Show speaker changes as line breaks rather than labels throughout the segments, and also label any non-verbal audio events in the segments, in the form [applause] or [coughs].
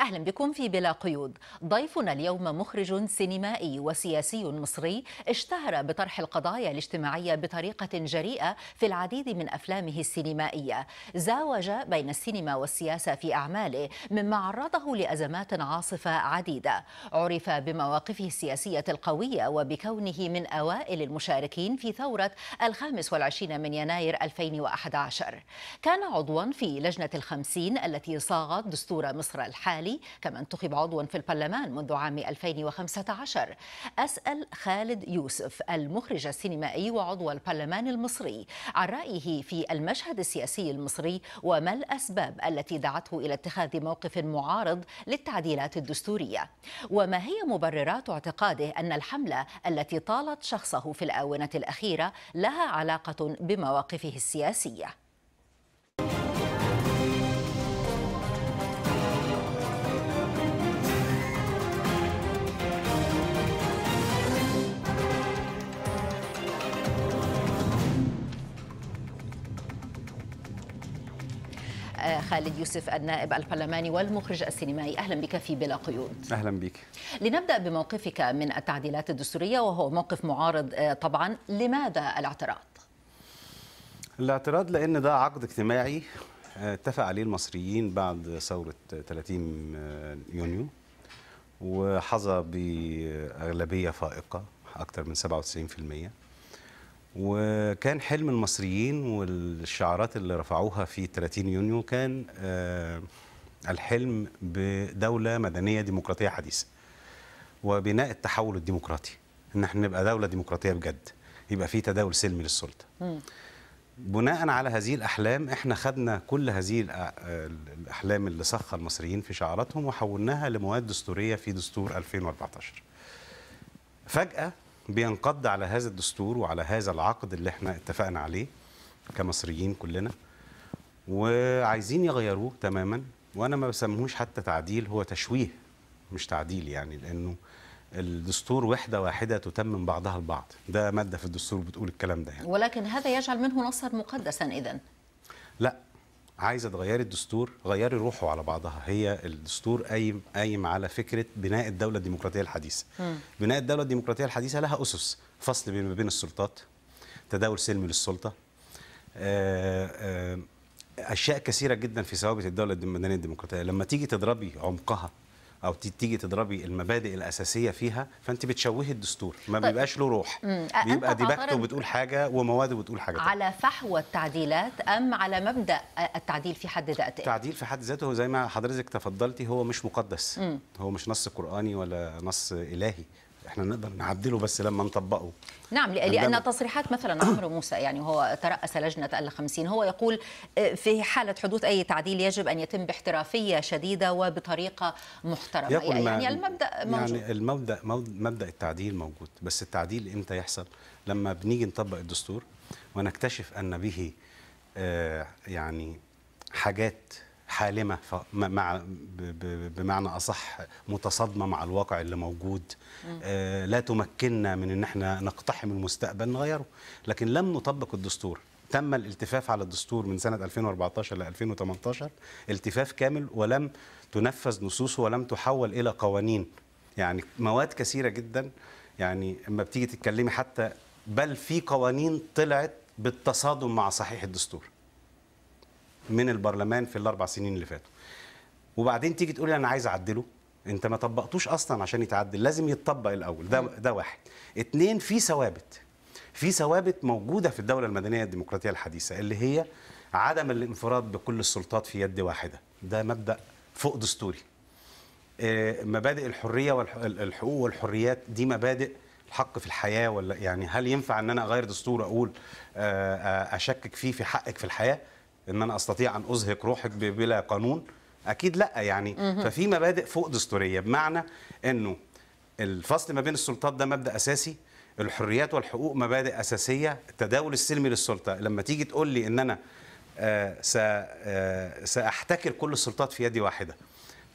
أهلا بكم في بلا قيود ضيفنا اليوم مخرج سينمائي وسياسي مصري اشتهر بطرح القضايا الاجتماعية بطريقة جريئة في العديد من أفلامه السينمائية زاوج بين السينما والسياسة في أعماله مما عرضه لأزمات عاصفة عديدة عرف بمواقفه السياسية القوية وبكونه من أوائل المشاركين في ثورة الخامس والعشرين من يناير 2011 كان عضوا في لجنة الخمسين التي صاغت دستور مصر الحالي العلي كما انتخب عضوا في البرلمان منذ عام 2015 أسأل خالد يوسف المخرج السينمائي وعضو البرلمان المصري عن رأيه في المشهد السياسي المصري وما الأسباب التي دعته إلى اتخاذ موقف معارض للتعديلات الدستورية وما هي مبررات اعتقاده أن الحملة التي طالت شخصه في الآونة الأخيرة لها علاقة بمواقفه السياسية خالد يوسف النائب البرلماني والمخرج السينمائي أهلا بك في بلا قيود أهلا بك لنبدأ بموقفك من التعديلات الدستورية وهو موقف معارض آه، طبعا لماذا الاعتراض؟
الاعتراض لأن ده عقد اجتماعي آه، اتفق عليه المصريين بعد ثورة 30 آه، يونيو وحظى بأغلبية فائقة أكثر من 97% وكان حلم المصريين والشعارات اللي رفعوها في 30 يونيو كان آه، الحلم بدولة مدنية ديمقراطية حديثة وبناء التحول الديمقراطي ان احنا نبقى دولة ديمقراطية بجد يبقى في تداول سلمي للسلطة بناء على هذه الأحلام احنا خدنا كل هذه آه، الأحلام اللي صخها المصريين في شعاراتهم وحولناها لمواد دستورية في دستور 2014 فجأة بينقض على هذا الدستور وعلى هذا العقد اللي احنا اتفقنا عليه كمصريين كلنا وعايزين يغيروه تماما وانا ما بسميهوش حتى تعديل هو تشويه مش تعديل يعني لانه الدستور وحدة واحدة تتمم بعضها البعض ده مادة في الدستور بتقول الكلام ده
يعني. ولكن هذا يجعل منه نصا مقدسا إذا
لا عايزه تغيري الدستور غيري روحه على بعضها هي الدستور قايم قايم على فكره بناء الدوله الديمقراطيه الحديثه م. بناء الدوله الديمقراطيه الحديثه لها اسس فصل ما بين السلطات تداول سلمي للسلطه آه، آه، اشياء كثيره جدا في ثوابت الدوله المدنيه الديمقراطيه لما تيجي تضربي عمقها او تيجي تضربي المبادئ الاساسيه فيها فانت بتشوهي الدستور ما طيب. بيبقاش له روح بيبقى ديباكته بتقول حاجه ومواده بتقول حاجه طيب.
على فحوى التعديلات ام على مبدا التعديل في حد ذاته
التعديل في حد ذاته زي ما حضرتك تفضلتي هو مش مقدس مم. هو مش نص قراني ولا نص الهي احنا نقدر نعدله بس لما نطبقه
نعم لان تصريحات مثلا [coughs] عمرو موسى يعني هو ترأس لجنه ال 50 هو يقول آه، في حاله حدوث اي تعديل يجب ان يتم باحترافيه شديده وبطريقه محترمه يعني, يعني المبدا موجود يعني
المبدا مبدا التعديل موجود بس التعديل امتى يحصل لما بنيجي نطبق الدستور ونكتشف ان به آه، يعني حاجات حالمه مع بمعنى اصح متصادمه مع الواقع اللي موجود آه، لا تمكننا من ان احنا نقتحم المستقبل نغيره لكن لم نطبق الدستور تم الالتفاف على الدستور من سنه 2014 ل 2018 التفاف كامل ولم تنفذ نصوصه ولم تحول الى قوانين يعني مواد كثيره جدا يعني اما بتيجي تتكلمي حتى بل في قوانين طلعت بالتصادم مع صحيح الدستور من البرلمان في الاربع سنين اللي فاتوا وبعدين تيجي تقول انا عايز اعدله انت ما طبقتوش اصلا عشان يتعدل لازم يتطبق الاول ده ده واحد اتنين في ثوابت في ثوابت موجوده في الدوله المدنيه الديمقراطيه الحديثه اللي هي عدم الانفراد بكل السلطات في يد واحده ده مبدا فوق دستوري آه، مبادئ الحريه والحقوق والحريات دي مبادئ الحق في الحياه ولا يعني هل ينفع ان انا اغير دستور اقول آه، آه، اشكك فيه في حقك في الحياه ان انا استطيع ان ازهق روحك بلا قانون اكيد لا يعني ففي مبادئ فوق دستوريه بمعنى انه الفصل ما بين السلطات ده مبدا اساسي الحريات والحقوق مبادئ اساسيه التداول السلمي للسلطه لما تيجي تقول لي ان انا آه، آه، ساحتكر كل السلطات في يد واحده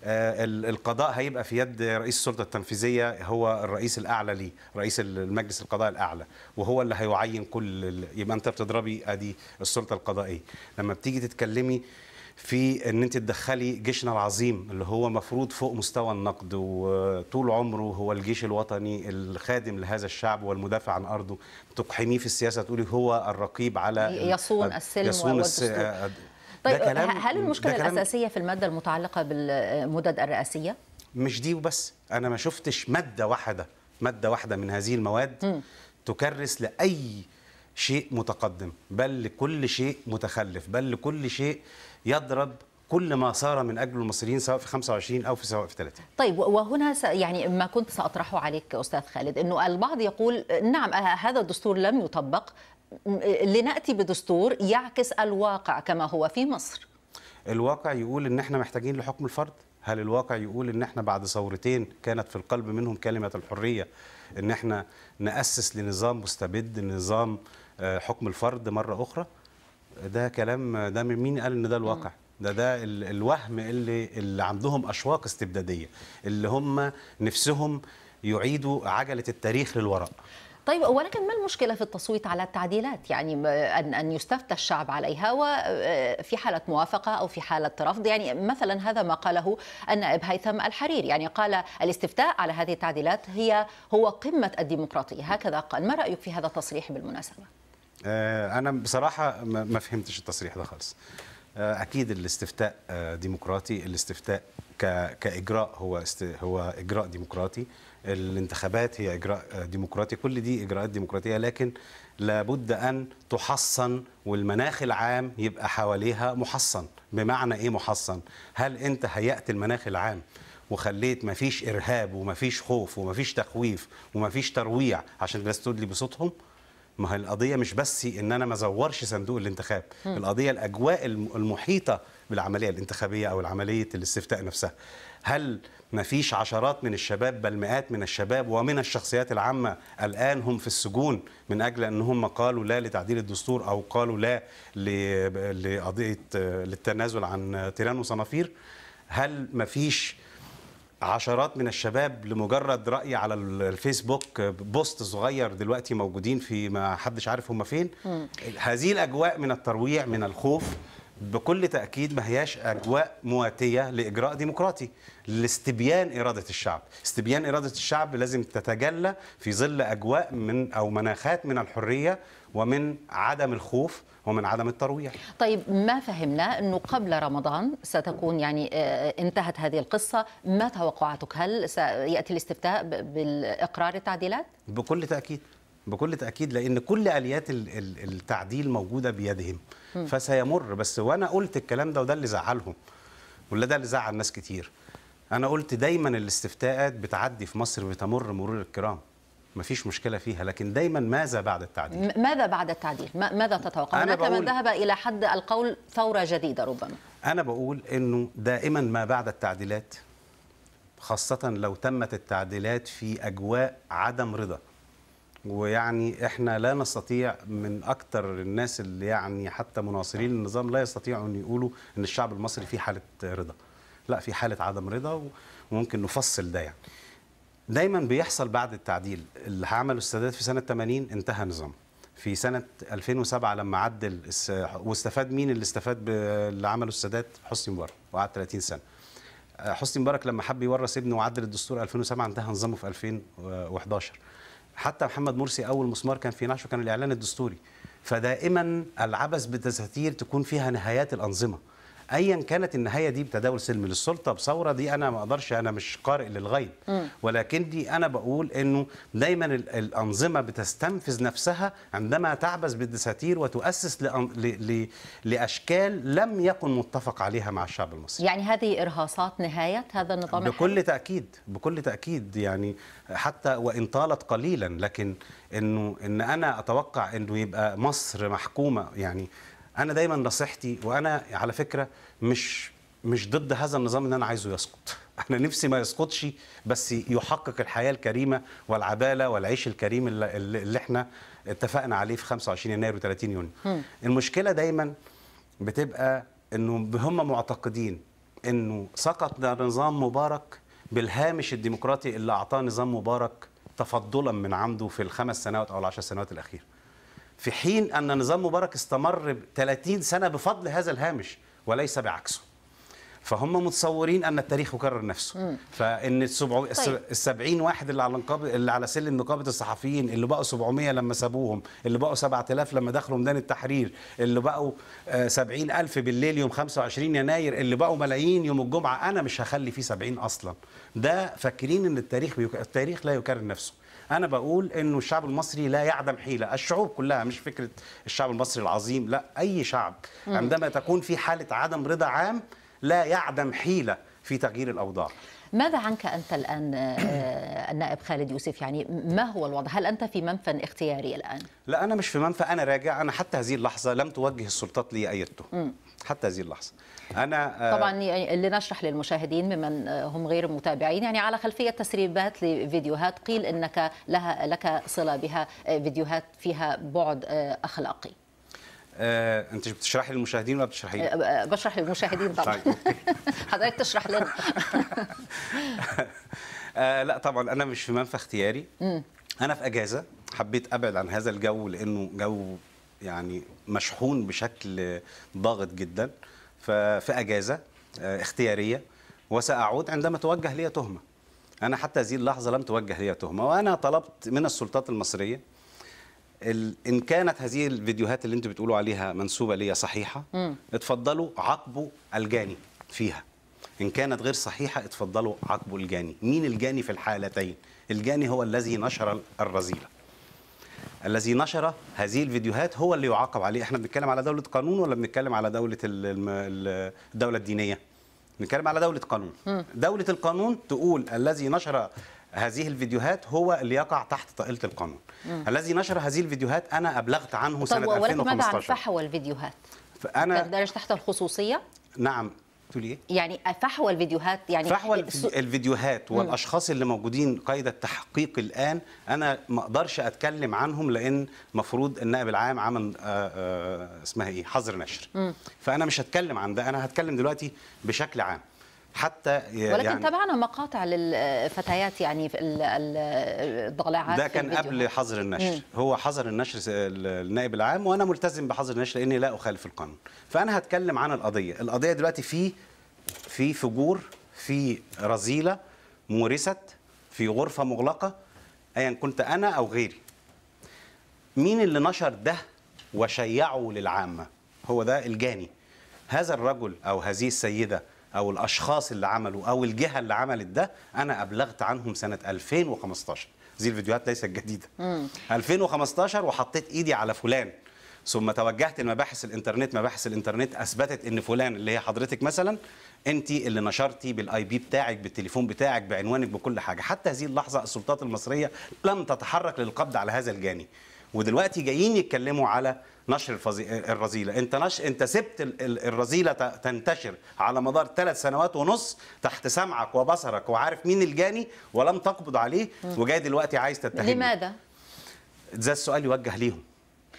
آه، القضاء هيبقى في يد رئيس السلطه التنفيذيه هو الرئيس الاعلى ليه رئيس المجلس القضاء الاعلى وهو اللي هيعين كل يبقى انت بتضربي ادي السلطه القضائيه لما بتيجي تتكلمي في ان انت تدخلي جيشنا العظيم اللي هو مفروض فوق مستوى النقد وطول عمره هو الجيش الوطني الخادم لهذا الشعب والمدافع عن ارضه تقحميه في السياسه تقولي هو الرقيب على يصون السلم يصون والدستور آه،
طيب هل المشكله الاساسيه في الماده المتعلقه بالمدد الرئاسيه
مش دي وبس انا ما شفتش ماده واحده ماده واحده من هذه المواد م. تكرس لاي شيء متقدم بل لكل شيء متخلف بل لكل شيء يضرب كل ما صار من اجله المصريين سواء في 25 او في سواء في 30
طيب وهنا س... يعني ما كنت ساطرحه عليك استاذ خالد انه البعض يقول نعم آه، هذا الدستور لم يطبق لناتي بدستور يعكس الواقع كما هو في مصر
الواقع يقول ان احنا محتاجين لحكم الفرد هل الواقع يقول ان احنا بعد ثورتين كانت في القلب منهم كلمه الحريه ان احنا ناسس لنظام مستبد نظام آه، حكم الفرد مره اخرى ده كلام ده من مين قال ان ده الواقع ده ده الوهم اللي اللي عندهم اشواق استبداديه اللي هم نفسهم يعيدوا عجله التاريخ للوراء
طيب ولكن ما المشكله في التصويت على التعديلات يعني ان ان يستفتى الشعب عليها وفي آه، حاله موافقه او في حاله رفض يعني مثلا هذا ما قاله النائب هيثم الحرير يعني قال الاستفتاء على هذه التعديلات هي هو قمه الديمقراطيه هكذا قال ما رايك في هذا التصريح بالمناسبه
آه، انا بصراحه ما فهمتش التصريح ده خالص آه، اكيد الاستفتاء ديمقراطي الاستفتاء كاجراء هو هو اجراء ديمقراطي الانتخابات هي إجراء ديمقراطي كل دي إجراءات ديمقراطية لكن لابد أن تحصن والمناخ العام يبقى حواليها محصن بمعنى إيه محصن؟ هل أنت هيأت المناخ العام وخليت مفيش إرهاب ومفيش خوف ومفيش تخويف ومفيش ترويع عشان الناس تدلي بصوتهم؟ ما هي القضيه مش بس ان انا ما ازورش صندوق الانتخاب القضيه الاجواء المحيطه بالعمليه الانتخابيه او العمليه الاستفتاء نفسها هل ما فيش عشرات من الشباب بل مئات من الشباب ومن الشخصيات العامة الآن هم في السجون من أجل أنهم قالوا لا لتعديل الدستور أو قالوا لا لقضية للتنازل عن تيران وصنافير هل ما فيش عشرات من الشباب لمجرد رأي على الفيسبوك بوست صغير دلوقتي موجودين في ما حدش عارف هم فين هذه الأجواء من الترويع من الخوف بكل تاكيد ما هياش اجواء مواتيه لاجراء ديمقراطي لاستبيان اراده الشعب استبيان اراده الشعب لازم تتجلى في ظل اجواء من او مناخات من الحريه ومن عدم الخوف ومن عدم الترويح
طيب ما فهمنا أنه قبل رمضان ستكون يعني آه، انتهت هذه القصة ما توقعاتك هل سيأتي الاستفتاء بالإقرار التعديلات؟
بكل تأكيد بكل تأكيد لأن كل آليات التعديل موجودة بيدهم فسيمر بس وانا قلت الكلام ده وده اللي زعلهم ولا ده اللي زعل ناس كتير انا قلت دايما الاستفتاءات بتعدي في مصر بتمر مرور الكرام ما فيش مشكله فيها لكن دايما ماذا بعد التعديل
ماذا بعد التعديل ماذا تتوقع هناك من ذهب الى حد القول ثوره جديده ربما
انا بقول انه دائما ما بعد التعديلات خاصه لو تمت التعديلات في اجواء عدم رضا ويعني احنا لا نستطيع من اكثر الناس اللي يعني حتى مناصرين النظام لا يستطيعوا ان يقولوا ان الشعب المصري في حاله رضا لا في حاله عدم رضا وممكن نفصل ده يعني دايما بيحصل بعد التعديل اللي عمله السادات في سنه 80 انتهى نظام في سنه 2007 لما عدل واستفاد مين اللي استفاد اللي عمله السادات حسني مبارك وقعد 30 سنه حسني مبارك لما حب يورث ابنه وعدل الدستور 2007 انتهى نظامه في 2011 حتى محمد مرسي اول مسمار كان في نعشه كان الاعلان الدستوري فدائما العبث بالتساتير تكون فيها نهايات الانظمه ايا كانت النهايه دي بتداول سلم للسلطه بثوره دي انا ما اقدرش انا مش قارئ للغيب ولكن دي انا بقول انه دايما الانظمه بتستنفذ نفسها عندما تعبث بالدساتير وتؤسس لاشكال لم يكن متفق عليها مع الشعب المصري
يعني هذه ارهاصات نهايه هذا النظام بكل الحالي؟
تاكيد بكل تاكيد يعني حتى وان طالت قليلا لكن انه ان انا اتوقع انه يبقى مصر محكومه يعني انا دايما نصيحتي وانا على فكره مش مش ضد هذا النظام اللي انا عايزه يسقط [laughs] انا نفسي ما يسقطش بس يحقق الحياه الكريمه والعداله والعيش الكريم اللي, اللي احنا اتفقنا عليه في 25 يناير و30 يونيو المشكله دايما بتبقى انه هم معتقدين انه سقط نظام مبارك بالهامش الديمقراطي اللي اعطاه نظام مبارك تفضلا من عمده في الخمس سنوات او العشر سنوات الاخيره في حين أن نظام مبارك استمر 30 سنة بفضل هذا الهامش وليس بعكسه فهم متصورين ان التاريخ يكرر نفسه مم. فان السبع... طيب. ال70 واحد اللي على نقاب... اللي على سلم نقابه الصحفيين اللي بقوا 700 لما سابوهم اللي بقوا 7000 لما دخلوا ميدان التحرير اللي بقوا 70000 آه، بالليل يوم 25 يناير اللي بقوا ملايين يوم الجمعه انا مش هخلي فيه 70 اصلا ده فاكرين ان التاريخ بيك... التاريخ لا يكرر نفسه انا بقول انه الشعب المصري لا يعدم حيله الشعوب كلها مش فكره الشعب المصري العظيم لا اي شعب عندما تكون في حاله عدم رضا عام لا يعدم حيله في تغيير الاوضاع
ماذا عنك انت الان آه، آه، النائب خالد يوسف يعني ما هو الوضع هل انت في منفى اختياري الان
لا انا مش في منفى انا راجع انا حتى هذه اللحظه لم توجه السلطات لي اي حتى هذه اللحظه انا آه، طبعا
لنشرح للمشاهدين ممن آه، هم غير متابعين يعني على خلفيه تسريبات لفيديوهات قيل انك لها لك صله بها آه، فيديوهات فيها بعد اخلاقي
آه، انت بتشرحي للمشاهدين ولا بتشرحي لي؟
آه، بشرح للمشاهدين طبعا طيب، [laughs] حضرتك تشرح لنا [laughs]
آه، لا طبعا انا مش في منفى اختياري انا في اجازه حبيت ابعد عن هذا الجو لانه جو يعني مشحون بشكل ضاغط جدا ففي اجازه آه، اختياريه وساعود عندما توجه لي تهمه انا حتى هذه اللحظه لم توجه لي تهمه وانا طلبت من السلطات المصريه ان كانت هذه الفيديوهات اللي انتوا بتقولوا عليها منسوبه ليا صحيحه م. اتفضلوا عاقبوا الجاني فيها ان كانت غير صحيحه اتفضلوا عاقبوا الجاني مين الجاني في الحالتين الجاني هو الذي نشر الرذيله الذي نشر هذه الفيديوهات هو اللي يعاقب عليه احنا بنتكلم على دوله قانون ولا بنتكلم على دوله الدوله الدينيه بنتكلم على دوله قانون دوله القانون تقول الذي نشر هذه الفيديوهات هو اللي يقع تحت طائله القانون م. الذي نشر هذه الفيديوهات انا ابلغت عنه طيب سنه 2015 طب ولكن ماذا عن فحوى الفيديوهات انا
تحت الخصوصيه
نعم تقولي إيه؟
يعني فحوى الفيديوهات يعني فحوى
الفيديوهات والاشخاص اللي موجودين قيد التحقيق الان انا ما اقدرش اتكلم عنهم لان مفروض النائب العام عمل آه، آه، اسمها ايه حظر نشر فانا مش هتكلم عن ده انا هتكلم دلوقتي بشكل عام حتى ولكن يعني
تابعنا مقاطع للفتيات يعني في الضالعات ده كان قبل
حظر النشر مم. هو حظر النشر النائب العام وانا ملتزم بحظر النشر لاني لا اخالف القانون فانا هتكلم عن القضيه القضيه دلوقتي في في فجور في رذيله مورست في غرفه مغلقه ايا كنت انا او غيري مين اللي نشر ده وشيعه للعامه هو ده الجاني هذا الرجل او هذه السيده او الاشخاص اللي عملوا او الجهه اللي عملت ده انا ابلغت عنهم سنه 2015 دي الفيديوهات ليست جديده مم. 2015 وحطيت ايدي على فلان ثم توجهت لمباحث الانترنت مباحث الانترنت اثبتت ان فلان اللي هي حضرتك مثلا انت اللي نشرتي بالاي بي بتاعك بالتليفون بتاعك بعنوانك بكل حاجه حتى هذه اللحظه السلطات المصريه لم تتحرك للقبض على هذا الجاني ودلوقتي جايين يتكلموا على نشر الرذيله انت نش... انت سبت الرذيله تنتشر على مدار ثلاث سنوات ونص تحت سمعك وبصرك وعارف مين الجاني ولم تقبض عليه وجاي دلوقتي عايز تتهمه لماذا ده السؤال يوجه ليهم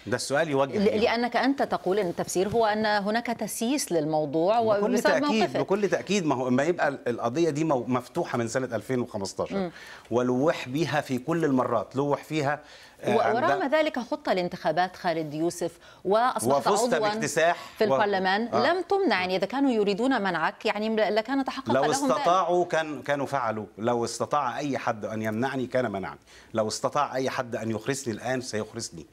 ده السؤال يوجه لانك
انت تقول ان التفسير هو ان هناك تسييس للموضوع بكل تاكيد موقفك.
بكل تاكيد ما هو ما يبقى القضيه دي مفتوحه من سنه 2015 م. ولوح بيها في كل المرات لوح فيها آه، ورغم
ذلك خطة لانتخابات خالد يوسف وأصبحت عضوا باكتساح في البرلمان و... آه. لم تمنع يعني إذا كانوا يريدون منعك يعني لكان تحقق لو لهم استطاعوا
ذلك. كان كانوا فعلوا لو استطاع أي حد أن يمنعني كان منعني لو استطاع أي حد أن يخرسني الآن سيخرسني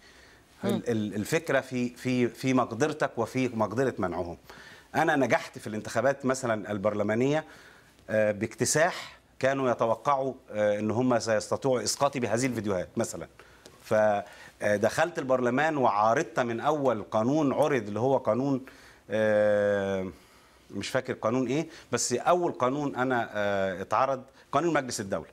الفكره في في في مقدرتك وفي مقدره منعهم انا نجحت في الانتخابات مثلا البرلمانيه آه، باكتساح كانوا يتوقعوا آه، ان هم سيستطيعوا اسقاطي بهذه الفيديوهات مثلا فدخلت آه، البرلمان وعارضت من اول قانون عرض اللي هو قانون مش فاكر قانون ايه بس اول قانون انا اتعرض قانون مجلس الدوله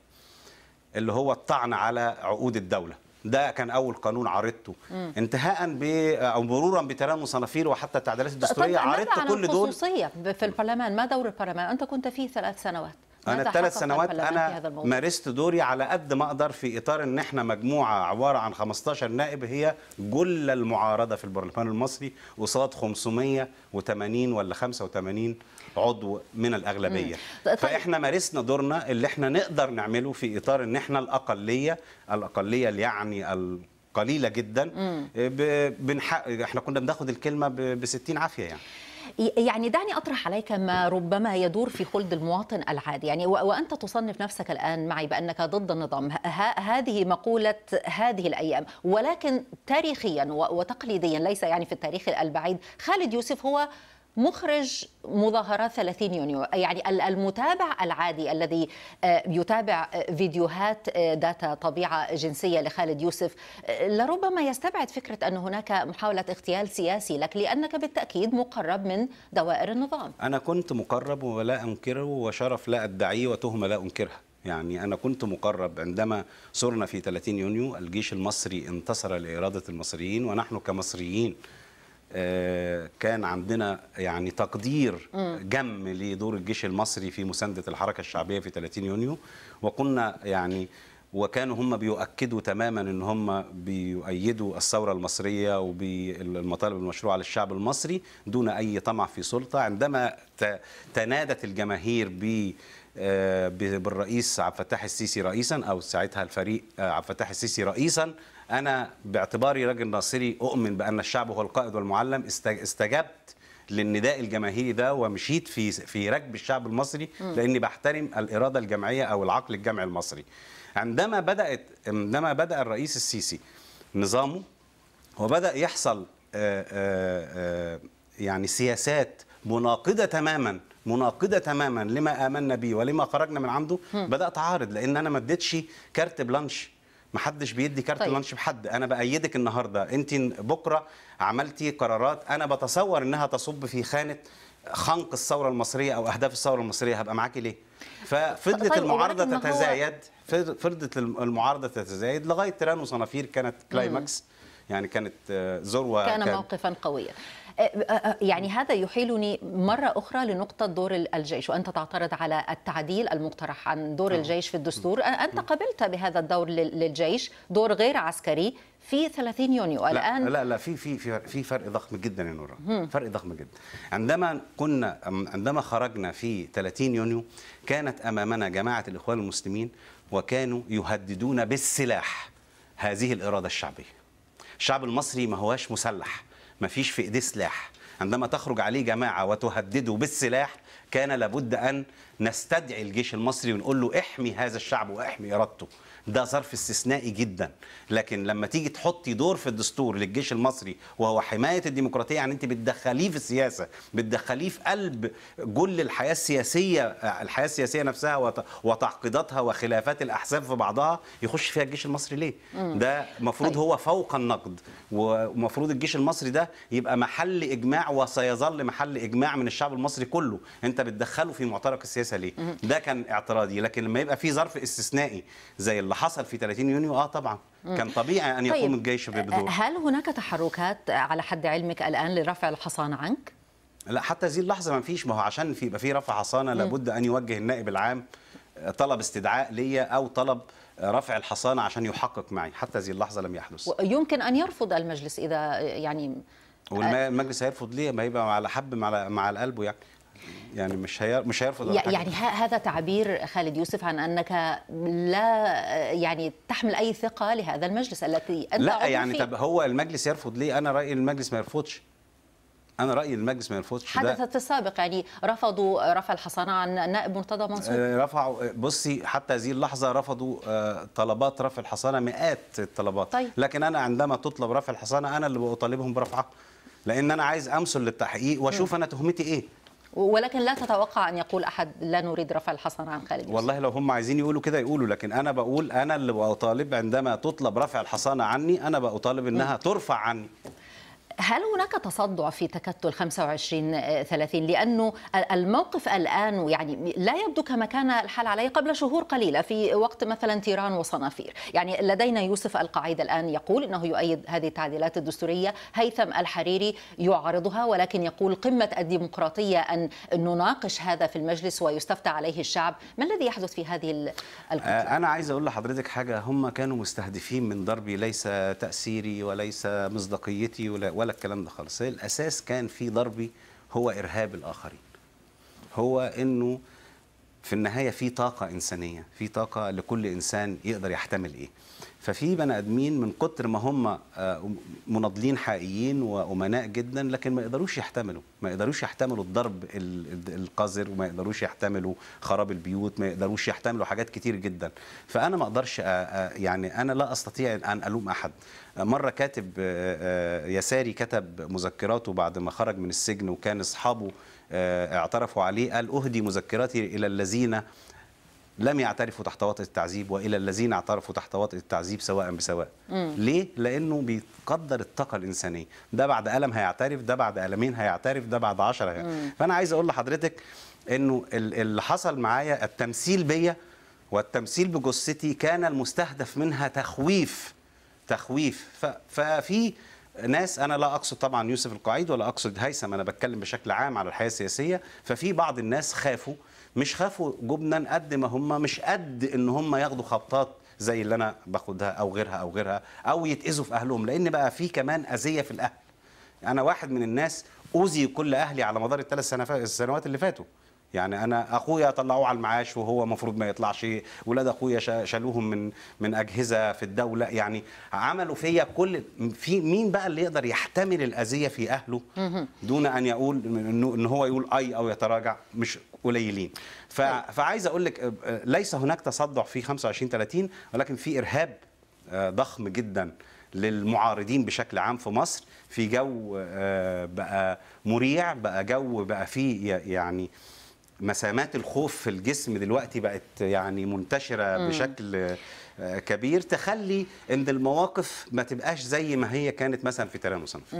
اللي هو الطعن على عقود الدوله ده كان اول قانون عرضته مم. انتهاء ب او مرورا بترام صنافير وحتى التعديلات الدستوريه عرضت كل دول
الخصوصيه في البرلمان ما دور البرلمان انت كنت فيه ثلاث سنوات انا الثلاث سنوات انا
مارست دوري على قد ما اقدر في اطار ان احنا مجموعه عباره عن 15 نائب هي جل المعارضه في البرلمان المصري قصاد 580 ولا 85 عضو من الاغلبيه طيب، طيب. فاحنا مارسنا دورنا اللي احنا نقدر نعمله في اطار ان احنا الاقليه الاقليه اللي يعني قليله جدا آه، بنحقق احنا كنا بناخد الكلمه ب 60 عافيه يعني
يعني دعني اطرح عليك ما ربما يدور في خلد المواطن العادي يعني وانت تصنف نفسك الان معي بانك ضد النظام هذه مقوله هذه الايام ولكن تاريخيا وتقليديا ليس يعني في التاريخ البعيد خالد يوسف هو مخرج مظاهرات 30 يونيو يعني المتابع العادي الذي آه، يتابع آه، فيديوهات ذات آه، طبيعة جنسية لخالد يوسف لربما يستبعد فكرة أن هناك محاولة اغتيال سياسي لك لأنك بالتأكيد مقرب من دوائر النظام
أنا كنت مقرب ولا أنكره وشرف لا أدعيه وتهمة لا أنكرها يعني أنا كنت مقرب عندما صرنا في 30 يونيو الجيش المصري انتصر لإرادة المصريين ونحن كمصريين آه، كان عندنا يعني تقدير جم لدور الجيش المصري في مسانده الحركه الشعبيه في 30 يونيو وقلنا يعني وكانوا هم بيؤكدوا تماما ان هم بيؤيدوا الثوره المصريه وبالمطالب المشروعه للشعب المصري دون اي طمع في سلطه عندما تنادت الجماهير آه، ب بالرئيس عبد الفتاح السيسي رئيسا او ساعتها الفريق آه، عبد الفتاح السيسي رئيسا انا باعتباري راجل ناصري اؤمن بان الشعب هو القائد والمعلم استجبت للنداء الجماهيري ده ومشيت في في ركب الشعب المصري لاني بحترم الاراده الجمعيه او العقل الجمعي المصري عندما بدات عندما بدا الرئيس السيسي نظامه وبدا يحصل آه، آه، آه، يعني سياسات مناقضه تماما مناقضه تماما لما امنا به ولما خرجنا من عنده بدات اعارض لان انا ما اديتش كارت بلانش محدش بيدي كارت طيب. لانش بحد انا بايدك النهارده انت بكره عملتي قرارات انا بتصور انها تصب في خانه خنق الثوره المصريه او اهداف الثوره المصريه هبقى معاكي ليه ففضلت طيب المعارضه تتزايد فضلت المعارضه تتزايد لغايه تيران وصنافير كانت كلايماكس يعني كانت آه، ذروه كان, كان
موقفا قويا يعني هذا يحيلني مرة أخرى لنقطة دور الجيش وأنت تعترض على التعديل المقترح عن دور آه. الجيش في الدستور أنت قبلت بهذا الدور للجيش دور غير عسكري في 30 يونيو لا الان لا
لا في في في في فرق ضخم جدا يا نوره فرق ضخم جدا عندما كنا عندما خرجنا في 30 يونيو كانت امامنا جماعه الاخوان المسلمين وكانوا يهددون بالسلاح هذه الاراده الشعبيه الشعب المصري ما هواش مسلح ما فيش في ايديه سلاح عندما تخرج عليه جماعه وتهدده بالسلاح كان لابد ان نستدعي الجيش المصري ونقول له احمي هذا الشعب واحمي ارادته ده ظرف استثنائي جدا لكن لما تيجي تحطي دور في الدستور للجيش المصري وهو حمايه الديمقراطيه يعني انت بتدخليه في السياسه بتدخليه في قلب جل الحياه السياسيه الحياه السياسيه نفسها وتعقيداتها وخلافات الاحزاب في بعضها يخش فيها الجيش المصري ليه ده المفروض طيب. هو فوق النقد ومفروض الجيش المصري ده يبقى محل اجماع وسيظل محل اجماع من الشعب المصري كله انت بتدخله في معترك السياسه ليه ده كان اعتراضي لكن لما يبقى في ظرف استثنائي زي اللي حصل في 30 يونيو اه طبعا كان طبيعي ان يقوم طيب. الجيش بدور هل
هناك تحركات على حد علمك الان لرفع الحصان عنك
لا حتى هذه اللحظه ما فيش ما هو عشان في يبقى في رفع حصانه لابد ان يوجه النائب العام طلب استدعاء ليا او طلب رفع الحصانه عشان يحقق معي حتى هذه اللحظه لم يحدث
يمكن ان يرفض المجلس اذا يعني والمجلس
هيرفض ليه ما يبقى على حب مع مع القلب يعني يعني مش هي... مش هيرفض يعني الحاجة.
هذا تعبير خالد يوسف عن انك لا يعني تحمل اي ثقه لهذا المجلس التي لا يعني طب هو
المجلس يرفض ليه انا رايي المجلس ما يرفضش انا رايي المجلس ما يرفضش حدثت
السابق يعني رفضوا رفع الحصانه عن نائب مرتضى منصور آه،
رفعوا بصي حتى هذه اللحظه رفضوا آه، طلبات رفع الحصانه مئات الطلبات طيب. لكن انا عندما تطلب رفع الحصانه انا اللي بطالبهم برفعها لان انا عايز امثل للتحقيق واشوف انا تهمتي ايه
ولكن لا تتوقع ان يقول احد لا نريد رفع الحصن عن خالد يوسف والله
لو هم عايزين يقولوا كده يقولوا لكن انا بقول انا اللي بطالب عندما تطلب رفع الحصانه عني انا بطالب انها ترفع عني
هل هناك تصدع في تكتل 25 30 آه، لانه الموقف الان يعني لا يبدو كما كان الحال عليه قبل شهور قليله في وقت مثلا تيران وصنافير، يعني لدينا يوسف القعيد الان يقول انه يؤيد هذه التعديلات الدستوريه، هيثم الحريري يعارضها ولكن يقول قمه الديمقراطيه ان نناقش هذا في المجلس ويستفتى عليه الشعب، ما الذي يحدث في هذه الكتلة؟
آه، انا عايز اقول لحضرتك حاجه هم كانوا مستهدفين من ضربي ليس تاثيري وليس مصداقيتي ولا ولا الكلام ده خالص الاساس كان في ضربي هو ارهاب الاخرين هو انه في النهايه في طاقه انسانيه في طاقه لكل انسان يقدر يحتمل ايه ففي بني ادمين من كتر ما هم آه، مناضلين حقيقيين وامناء جدا لكن ما يقدروش يحتملوا ما يقدروش يحتملوا الضرب القذر وما يقدروش يحتملوا خراب البيوت ما يقدروش يحتملوا حاجات كتير جدا فانا ما اقدرش آه، آه، يعني انا لا استطيع ان الوم احد مره كاتب يساري كتب مذكراته بعد ما خرج من السجن وكان اصحابه آه، اعترفوا عليه قال أهدي مذكراتي إلى الذين لم يعترفوا تحت وطئ التعذيب والى الذين اعترفوا تحت وطئ التعذيب سواء بسواء م. ليه لانه بيقدر الطاقه الانسانيه ده بعد الم هيعترف ده بعد المين هيعترف ده بعد 10 يعني. فانا عايز اقول لحضرتك انه اللي حصل معايا التمثيل بيا والتمثيل بجثتي كان المستهدف منها تخويف تخويف ففي ناس انا لا اقصد طبعا يوسف القعيد ولا اقصد هيثم انا بتكلم بشكل عام على الحياه السياسيه ففي بعض الناس خافوا مش خافوا جبنا قد ما هم مش قد ان هم ياخدوا خبطات زي اللي انا باخدها او غيرها او غيرها او يتاذوا في اهلهم لان بقى في كمان اذيه في الاهل انا واحد من الناس اوذي كل اهلي على مدار الثلاث سنوات اللي فاتوا يعني انا اخويا طلعوه على المعاش وهو المفروض ما يطلعش ولاد اخويا شالوهم من من اجهزه في الدوله يعني عملوا فيا كل في مين بقى اللي يقدر يحتمل الاذيه في اهله دون ان يقول ان هو يقول اي او يتراجع مش قليلين فعايز اقول لك ليس هناك تصدع في 25 30 ولكن في ارهاب آه، ضخم جدا للمعارضين بشكل عام في مصر في جو آه، بقى مريع بقى جو بقى فيه يعني مسامات الخوف في الجسم دلوقتي بقت يعني منتشره مم. بشكل آه، كبير تخلي ان المواقف ما تبقاش زي ما هي كانت مثلا في تيران وصنف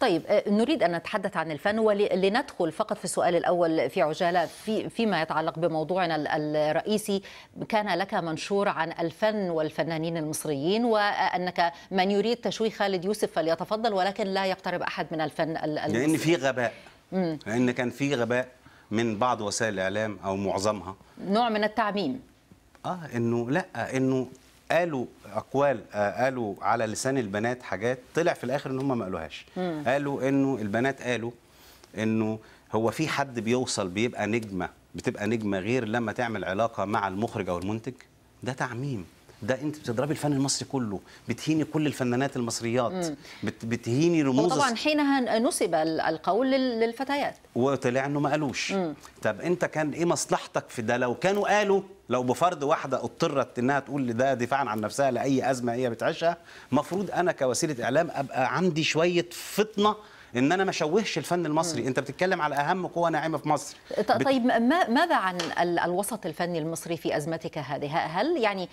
طيب آه، نريد ان نتحدث عن الفن ولندخل فقط في السؤال الاول في عجاله في فيما يتعلق بموضوعنا الرئيسي كان لك منشور عن الفن والفنانين المصريين وانك من يريد تشويه خالد يوسف فليتفضل ولكن لا يقترب احد من الفن المصري. لان في غباء مم.
لان كان في غباء من بعض وسائل الاعلام او معظمها
نوع من التعميم
اه انه لا انه قالوا اقوال آه، قالوا على لسان البنات حاجات طلع في الاخر ان هم ما قالوهاش قالوا انه البنات قالوا انه هو في حد بيوصل بيبقى نجمه بتبقى نجمه غير لما تعمل علاقه مع المخرج او المنتج ده تعميم ده انت بتضربي الفن المصري كله بتهيني كل الفنانات المصريات بت بتهيني رموز طبعا
حينها نسب القول للفتيات
وطلع انه ما قالوش طب انت كان ايه مصلحتك في ده لو كانوا قالوا لو بفرض واحده اضطرت انها تقول ده دفاعا عن نفسها لاي ازمه هي بتعيشها مفروض انا كوسيله اعلام ابقى عندي شويه فطنه ان انا ما اشوهش الفن المصري مم. انت بتتكلم على اهم قوه ناعمه في مصر طيب
بت... ماذا عن الوسط الفني المصري في ازمتك هذه هل يعني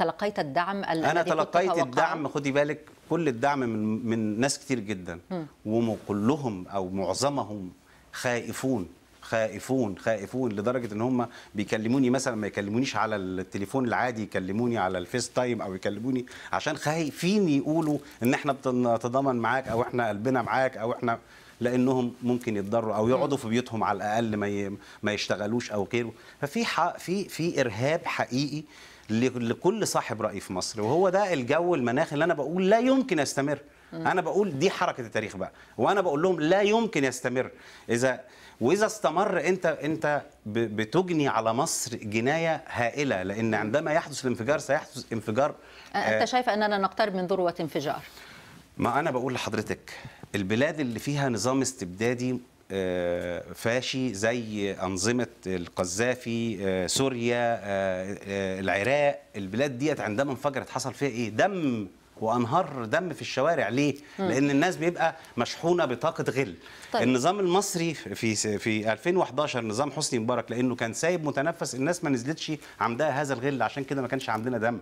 تلقيت الدعم الذي انا تلقيت الدعم
خدي بالك كل الدعم من من ناس كتير جدا وكلهم او معظمهم خائفون خائفون خائفون لدرجه ان هم بيكلموني مثلا ما يكلمونيش على التليفون العادي يكلموني على الفيس تايم او يكلموني عشان خايفين يقولوا ان احنا بنتضامن معاك او احنا قلبنا معاك او احنا لانهم ممكن يتضروا او يقعدوا في بيوتهم على الاقل ما ما يشتغلوش او غيره ففي في في ارهاب حقيقي لكل صاحب راي في مصر وهو ده الجو المناخ اللي انا بقول لا يمكن يستمر انا بقول دي حركه التاريخ بقى وانا بقول لهم لا يمكن يستمر اذا واذا استمر انت انت بتجني على مصر جنايه هائله لان عندما يحدث الانفجار سيحدث انفجار انت آه،
شايف اننا نقترب من ذروه انفجار
ما انا بقول لحضرتك البلاد اللي فيها نظام استبدادي فاشي زي أنظمة القذافي آه، سوريا آه، آه، العراق البلاد ديت عندما انفجرت حصل فيها إيه دم وانهار دم في الشوارع ليه مم. لان الناس بيبقى مشحونه بطاقه غل طيب. النظام المصري في في 2011 نظام حسني مبارك لانه كان سايب متنفس الناس ما نزلتش عندها هذا الغل عشان كده ما كانش عندنا دم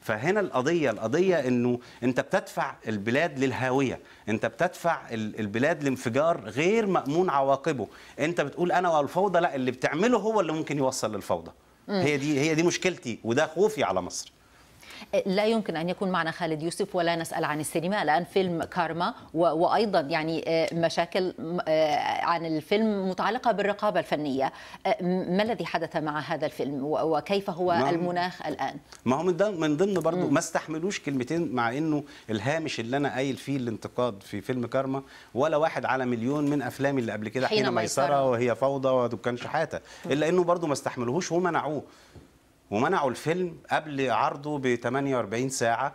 فهنا القضيه القضيه انه انت بتدفع البلاد للهاويه انت بتدفع البلاد لانفجار غير مامون عواقبه انت بتقول انا والفوضى لا اللي بتعمله هو اللي ممكن يوصل للفوضى هي دي هي دي مشكلتي وده خوفي على مصر
لا يمكن أن يكون معنا خالد يوسف ولا نسأل عن السينما الآن فيلم كارما وأيضا يعني آه، مشاكل آه، عن الفيلم متعلقة بالرقابة الفنية آه، ما الذي حدث مع هذا الفيلم وكيف هو المناخ الآن
ما هو من ضمن برضه ما استحملوش كلمتين مع أنه الهامش اللي أنا قايل فيه الانتقاد في فيلم كارما ولا واحد على مليون من أفلامي اللي قبل كده حين ميسرة وهي فوضى ودكان شحاتة إلا أنه برضه ما استحملوهوش ومنعوه ومنعوا الفيلم قبل عرضه ب 48 ساعه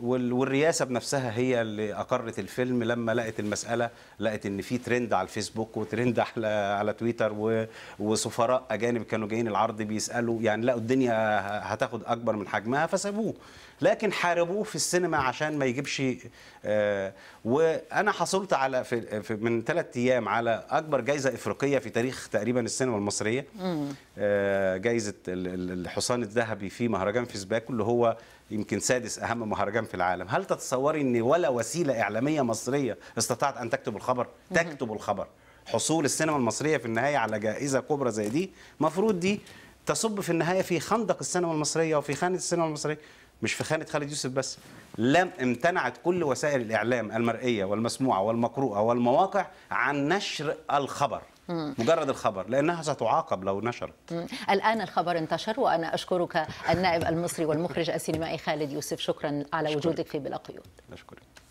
والرئاسه بنفسها هي اللي اقرت الفيلم لما لقت المساله لقت ان في ترند على الفيسبوك وترند على على تويتر وسفراء اجانب كانوا جايين العرض بيسالوا يعني لقوا الدنيا هتاخد اكبر من حجمها فسابوه لكن حاربوه في السينما عشان ما يجيبش آه، وانا حصلت على في من ثلاث ايام على اكبر جائزه افريقيه في تاريخ تقريبا السينما المصريه آه، جائزه الحصان الذهبي في مهرجان سباكو اللي هو يمكن سادس اهم مهرجان في العالم هل تتصوري ان ولا وسيله اعلاميه مصريه استطاعت ان تكتب الخبر تكتب الخبر حصول السينما المصريه في النهايه على جائزه كبرى زي دي المفروض دي تصب في النهايه في خندق السينما المصريه وفي خانه السينما المصريه مش في خانه خالد يوسف بس لم امتنعت كل وسائل الاعلام المرئيه والمسموعه والمقروءه والمواقع عن نشر الخبر مجرد الخبر لانها ستعاقب لو نشرت
الان الخبر انتشر وانا اشكرك النائب المصري والمخرج السينمائي خالد يوسف شكرا على وجودك في بلا قيود
اشكرك